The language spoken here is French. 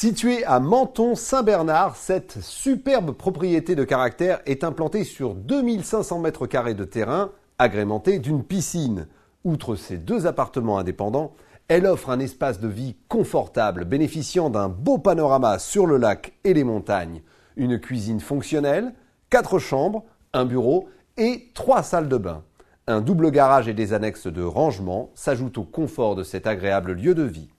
Située à Menton-Saint-Bernard, cette superbe propriété de caractère est implantée sur 2500 mètres carrés de terrain, agrémentée d'une piscine. Outre ses deux appartements indépendants, elle offre un espace de vie confortable, bénéficiant d'un beau panorama sur le lac et les montagnes, une cuisine fonctionnelle, quatre chambres, un bureau et trois salles de bain. Un double garage et des annexes de rangement s'ajoutent au confort de cet agréable lieu de vie.